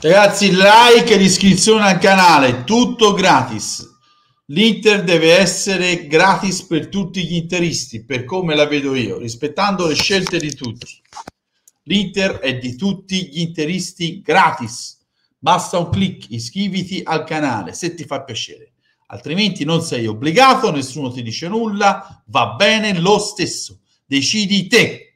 Ragazzi, like e iscrizione al canale, tutto gratis. L'Inter deve essere gratis per tutti gli interisti, per come la vedo io, rispettando le scelte di tutti. L'Inter è di tutti gli interisti gratis. Basta un clic, iscriviti al canale se ti fa piacere. Altrimenti non sei obbligato, nessuno ti dice nulla, va bene lo stesso. Decidi te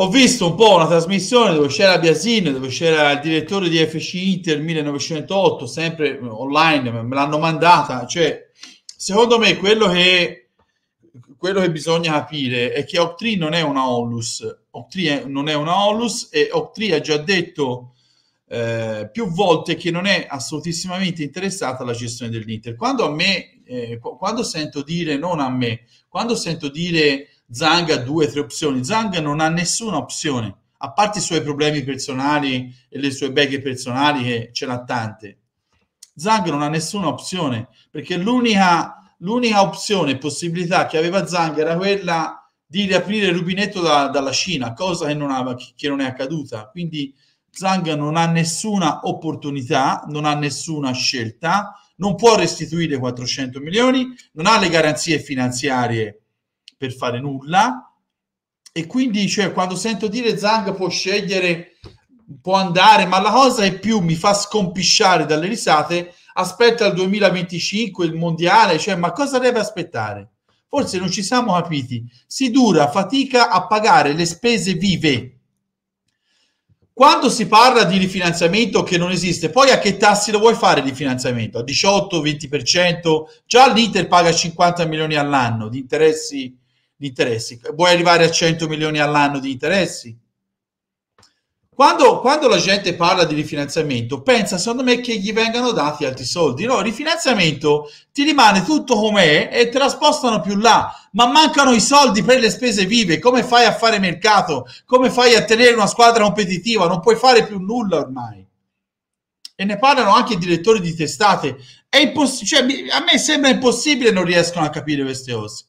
ho visto un po' una trasmissione dove c'era Biasin, dove c'era il direttore di FC Inter 1908, sempre online, me l'hanno mandata. Cioè, secondo me quello che, quello che bisogna capire è che Octree non è una Onlus, Octree non è una Onlus e Octree ha già detto eh, più volte che non è assolutissimamente interessata alla gestione dell'Inter. Quando a me, eh, quando sento dire, non a me, quando sento dire Zang ha due o tre opzioni. Zang non ha nessuna opzione, a parte i suoi problemi personali e le sue beghe personali, che ce l'ha tante. Zang non ha nessuna opzione, perché l'unica, l'unica opzione, possibilità che aveva Zang era quella di riaprire il rubinetto da, dalla Cina, cosa che non, ha, che non è accaduta. Quindi Zang non ha nessuna opportunità, non ha nessuna scelta, non può restituire 400 milioni, non ha le garanzie finanziarie per fare nulla. E quindi, cioè, quando sento dire Zang può scegliere, può andare, ma la cosa è più mi fa scompisciare dalle risate. Aspetta il 2025, il mondiale, cioè, ma cosa deve aspettare? Forse non ci siamo capiti. Si dura, fatica a pagare le spese vive. Quando si parla di rifinanziamento che non esiste, poi a che tassi lo vuoi fare di rifinanziamento? A 18, 20%? Già l'Inter paga 50 milioni all'anno di interessi di interessi. Vuoi arrivare a 100 milioni all'anno di interessi? Quando, quando, la gente parla di rifinanziamento, pensa secondo me che gli vengano dati altri soldi. No, rifinanziamento ti rimane tutto com'è e te la spostano più là, ma mancano i soldi per le spese vive. Come fai a fare mercato? Come fai a tenere una squadra competitiva? Non puoi fare più nulla ormai. E ne parlano anche i direttori di testate. È imposs- cioè, a me sembra impossibile non riescono a capire queste cose.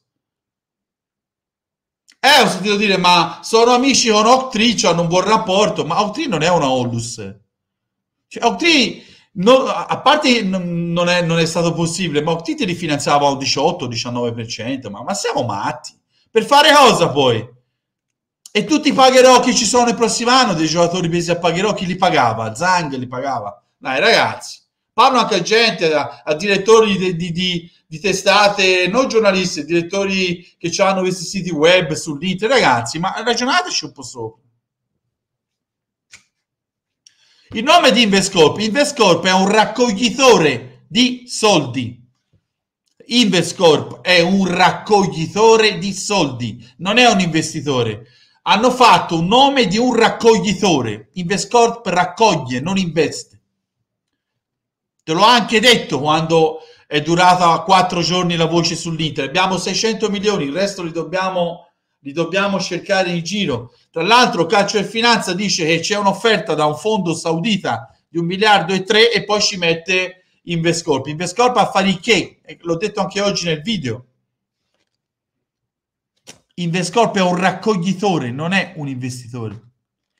Eh, ho sentito dire, ma sono amici con Octree, cioè hanno un buon rapporto, ma Octree non è una Onlus. Cioè, Octree, no, a parte non è, non è stato possibile, ma Octree ti rifinanziava un 18-19%, ma, ma siamo matti. Per fare cosa poi? e tutti i pagherò pagherocchi ci sono il prossimo anno dei giocatori presi a pagherò, chi li pagava Zang li pagava dai ragazzi parlo anche a gente, a, a direttori di, di, di, di, testate, non giornalisti, direttori che hanno questi siti web sull'internet, ragazzi, ma ragionateci un po' sopra. Il nome di Invescorp, Invescorp è un raccoglitore di soldi. Invescorp è un raccoglitore di soldi, non è un investitore. Hanno fatto un nome di un raccoglitore. Invescorp raccoglie, non investe. Te l'ho anche detto quando è durata quattro giorni la voce sull'Inter. Abbiamo 600 milioni, il resto li dobbiamo, li dobbiamo cercare in giro. Tra l'altro, Calcio e Finanza dice che c'è un'offerta da un fondo saudita di un miliardo e tre e poi ci mette Invescorp. Invescorp a fare il che? Eh, l'ho detto anche oggi nel video. Invescorp è un raccoglitore, non è un investitore.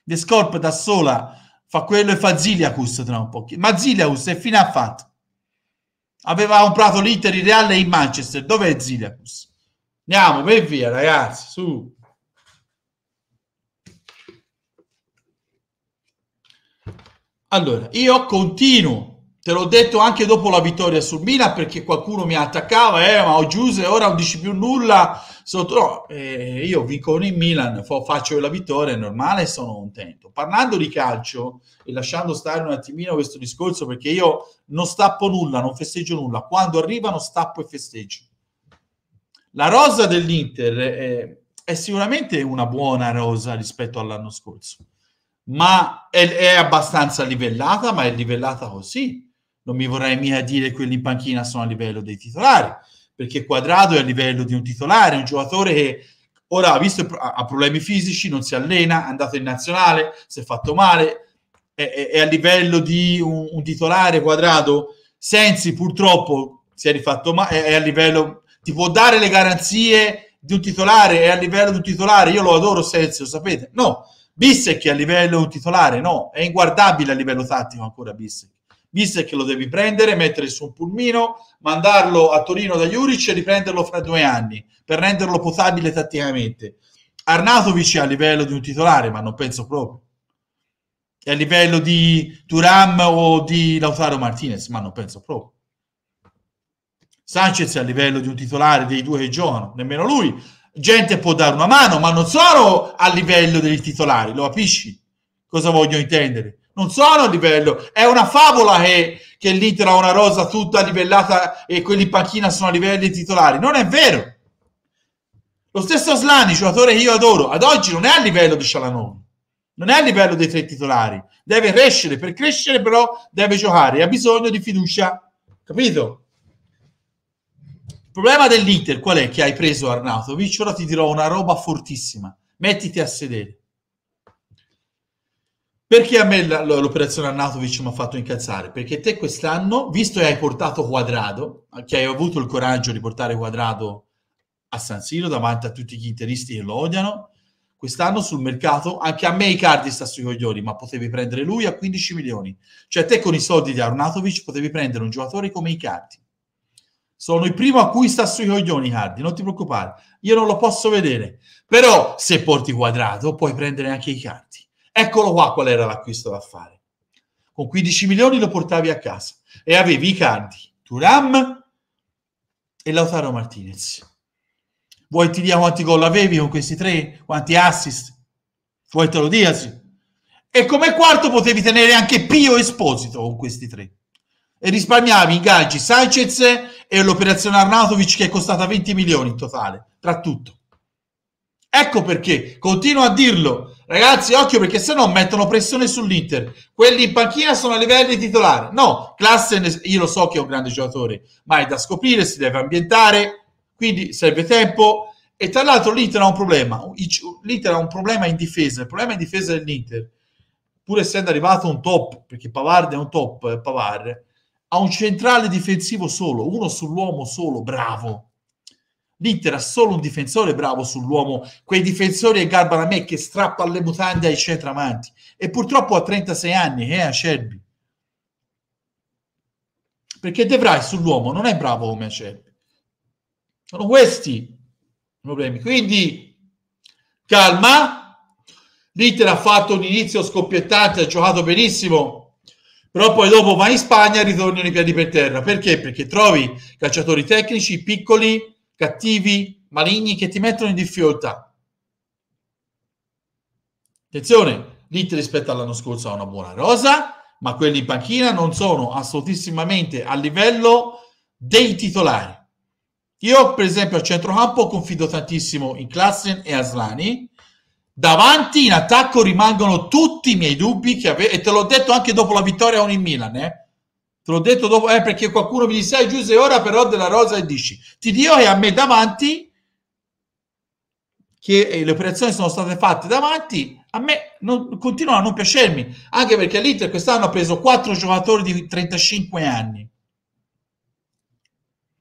Invescorp da sola fa quello e fa Ziliacus tra un po'. Ma Ziliacus è fine ha fatto? Aveva comprato l'Inter, in Real e il Manchester. Dov'è Ziliacus? Andiamo, per via ragazzi, su. Allora, io continuo Te l'ho detto anche dopo la vittoria sul Milan perché qualcuno mi attaccava, eh, ma ho Giuse, ora non dici più nulla. Sotto, no, eh, io vinco con il Milan, faccio la vittoria, è normale, sono contento. Parlando di calcio e lasciando stare un attimino questo discorso perché io non stappo nulla, non festeggio nulla. Quando arrivano stappo e festeggio. La rosa dell'Inter è, eh, è sicuramente una buona rosa rispetto all'anno scorso ma è, è, abbastanza livellata, ma è livellata così non mi vorrei mica dire che quelli in panchina sono a livello dei titolari, perché Quadrado è a livello di un titolare, un giocatore che ora ha visto ha problemi fisici, non si allena, è andato in nazionale, si è fatto male, è, è, è a livello di un, un, titolare Quadrado, Sensi purtroppo si è rifatto male, è a livello, ti può dare le garanzie di un titolare, è a livello di un titolare, io lo adoro Sensi, lo sapete, no, Bissec è a livello di un titolare, no, è inguardabile a livello tattico ancora Bissec visto che lo devi prendere, mettere su un pulmino, mandarlo a Torino da Juric e riprenderlo fra due anni per renderlo potabile tatticamente. Arnatovic è a livello di un titolare, ma non penso proprio. È a livello di Turam o di Lautaro Martinez, ma non penso proprio. Sanchez è a livello di un titolare dei due che giocano, nemmeno lui. Gente può dare una mano, ma non solo a livello dei titolari, lo capisci? Cosa voglio intendere? non sono a livello. È una favola che, che l'Inter ha una rosa tutta livellata e quelli in panchina sono a livelli titolari. Non è vero. Lo stesso Slani, giocatore che io adoro, ad oggi non è a livello di Cialanoni, non è a livello dei tre titolari. Deve crescere, per crescere però deve giocare ha bisogno di fiducia. Capito? Il problema dell'Inter qual è che hai preso Arnautovic? Ora ti dirò una roba fortissima. Mettiti a sedere perché a me l'operazione Arnautovic mi ha fatto incazzare? Perché te quest'anno, visto che hai portato Quadrado, che hai avuto il coraggio di portare Quadrado a San Siro davanti a tutti gli interisti che lo odiano, quest'anno sul mercato anche a me i cardi sta sui coglioni, ma potevi prendere lui a 15 milioni. Cioè te con i soldi di Arnatovic potevi prendere un giocatore come i cardi. Sono il primo a cui sta sui coglioni Cardi, non ti preoccupare, io non lo posso vedere. Però se porti Quadrado puoi prendere anche i cardi Eccolo qua qual era l'acquisto da fare. Con 15 milioni lo portavi a casa e avevi i canti Turam e Lautaro Martinez. Vuoi ti dia quanti gol avevi con questi tre? Quanti assist? Vuoi te lo diasi? E come quarto potevi tenere anche Pio Esposito con questi tre. E risparmiavi ingaggi Sanchez e l'operazione Arnautovic che è costata 20 milioni in totale, tra tutto. Ecco perché, continuo a dirlo, Ragazzi, occhio perché se no mettono pressione sull'Inter. Quelli in panchina sono a livelli titolare. No, Klassen, io lo so che è un grande giocatore, ma è da scoprire, si deve ambientare, quindi serve tempo. E tra l'altro l'Inter ha un problema. L'Inter ha un problema in difesa. Il problema in difesa dell'Inter, pur essendo arrivato un top, perché Pavard è un top, eh, Pavard, ha un centrale difensivo solo, uno sull'uomo solo, bravo L'Inter ha solo un difensore bravo sull'uomo, quei difensori e garbano a me che strappa le mutande ai centramanti. E purtroppo ha 36 anni, è eh, Acerbi. Perché De Vrij sull'uomo non è bravo come Acerbi. Sono questi i problemi. Quindi, calma. L'Inter ha fatto un inizio scoppiettante, ha giocato benissimo però poi dopo va in Spagna e ritornano i piedi per terra. Perché? Perché trovi calciatori tecnici piccoli cattivi, maligni che ti mettono in difficoltà. Attenzione, l'Inter rispetto all'anno scorso ha una buona rosa, ma quelli in panchina non sono assolutissimamente a livello dei titolari. Io, per esempio, a centrocampo confido tantissimo in Klassen e Aslani. Davanti in attacco rimangono tutti i miei dubbi ave- e te l'ho detto anche dopo la vittoria con il Milan. Eh? Te l'ho detto dopo, eh, perché qualcuno mi disse, ah, Giuse, ora però della Rosa e dici, ti dio che a me davanti, che eh, le operazioni sono state fatte davanti, a me non, continua a non piacermi, anche perché l'Inter quest'anno ha preso quattro giocatori di 35 anni,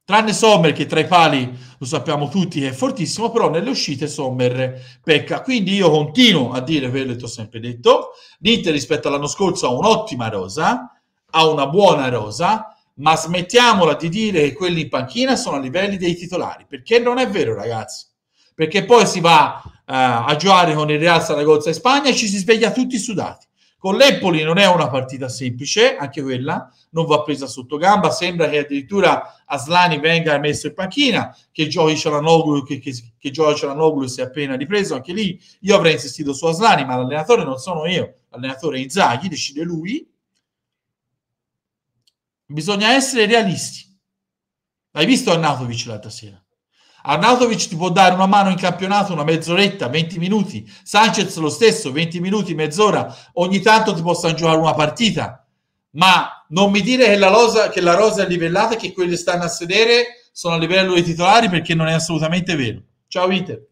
tranne Sommer che tra i pali lo sappiamo tutti è fortissimo, però nelle uscite Sommer pecca, quindi io continuo a dire, ve l'ho sempre detto, l'Inter rispetto all'anno scorso ha un'ottima rosa, ha una buona rosa, ma smettiamola di dire che quelli in panchina sono a livelli dei titolari, perché non è vero ragazzi, perché poi si va eh, a giocare con il Real Saragozza in Spagna e ci si sveglia tutti sudati. Con l'Empoli non è una partita semplice, anche quella non va presa sotto gamba, sembra che addirittura Aslani venga messo in panchina, che giochi Cialanoglu, che, che, che Giovi Cialanoglu si è appena ripreso, anche lì io avrei insistito su Aslani, ma l'allenatore non sono io, l'allenatore è Inzaghi, decide lui, bisogna essere realisti. Hai visto Arnautovic l'altra sera? Arnautovic ti può dare una mano in campionato, una mezz'oretta, 20 minuti. Sanchez lo stesso, 20 minuti, mezz'ora. Ogni tanto ti possono giocare una partita. Ma non mi dire che la, rosa, che la rosa è livellata e che quelli che stanno a sedere sono a livello dei titolari perché non è assolutamente vero. Ciao Inter.